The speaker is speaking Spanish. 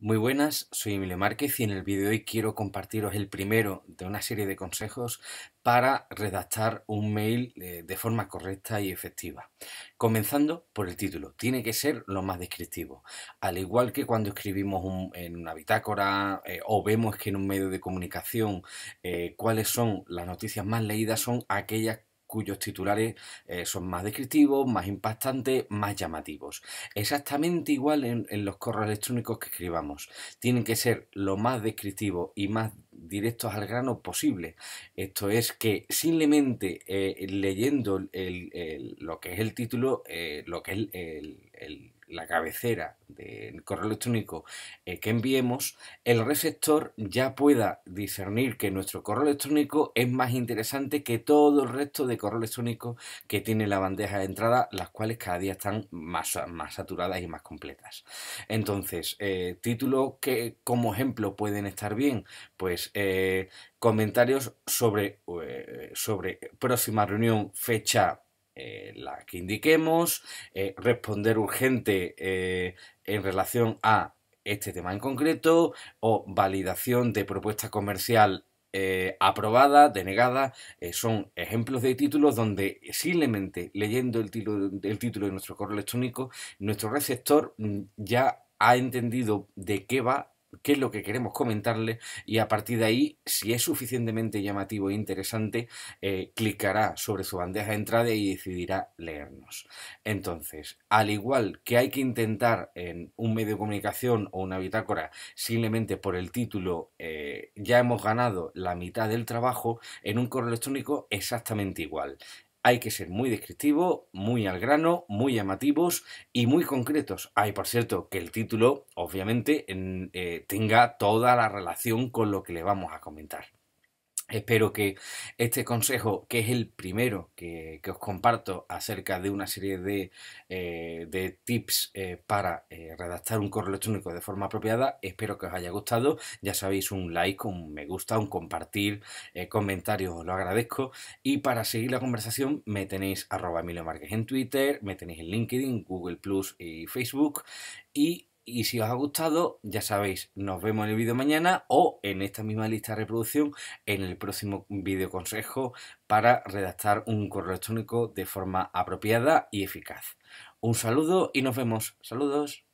Muy buenas, soy Emilio Márquez y en el vídeo de hoy quiero compartiros el primero de una serie de consejos para redactar un mail eh, de forma correcta y efectiva. Comenzando por el título, tiene que ser lo más descriptivo. Al igual que cuando escribimos en una bitácora eh, o vemos que en un medio de comunicación eh, cuáles son las noticias más leídas son aquellas cuyos titulares eh, son más descriptivos, más impactantes, más llamativos. Exactamente igual en, los correos electrónicos que escribamos. Tienen que ser lo más descriptivos y más directos al grano posible. Esto es que simplemente eh, leyendo lo que es el título, eh, lo que es el la cabecera del correo electrónico eh, que enviemos, el receptor ya pueda discernir que nuestro correo electrónico es más interesante que todo el resto de correo electrónico que tiene la bandeja de entrada, las cuales cada día están más, más saturadas y más completas. Entonces, título eh, títulos que como ejemplo pueden estar bien, pues eh, comentarios sobre, sobre próxima reunión, fecha, eh, la que indiquemos, eh, responder urgente eh, en relación a este tema en concreto o validación de propuesta comercial aprobada, denegada, son ejemplos de títulos donde simplemente leyendo el, título el título de nuestro correo electrónico, nuestro receptor mm, ya ha entendido de qué va qué es lo que queremos comentarle y a partir de ahí, si es suficientemente llamativo e interesante, eh, clicará sobre su bandeja de entrada y decidirá leernos. Entonces, al igual que hay que intentar en un medio de comunicación o una bitácora simplemente por el título eh, ya hemos ganado la mitad del trabajo, en un correo electrónico exactamente igual hay que ser muy descriptivo, muy al grano, muy llamativos y muy concretos. Hay, por cierto, que el título, obviamente, eh, tenga toda la relación con lo que le vamos a comentar. Espero que este consejo, que es el primero que, os comparto acerca de una serie de, eh, tips eh, para eh, redactar un correo electrónico de forma apropiada, espero que os haya gustado. Ya sabéis, un like, un me gusta, un compartir, comentarios, os lo agradezco. Y para seguir la conversación me tenéis arroba Emilio en Twitter, me tenéis en LinkedIn, Google Plus y Facebook. Y y si os ha gustado, ya sabéis, nos vemos en el vídeo mañana o en esta misma lista de reproducción en el próximo vídeo consejo para redactar un correo electrónico de forma apropiada y eficaz. Un saludo y nos vemos. Saludos.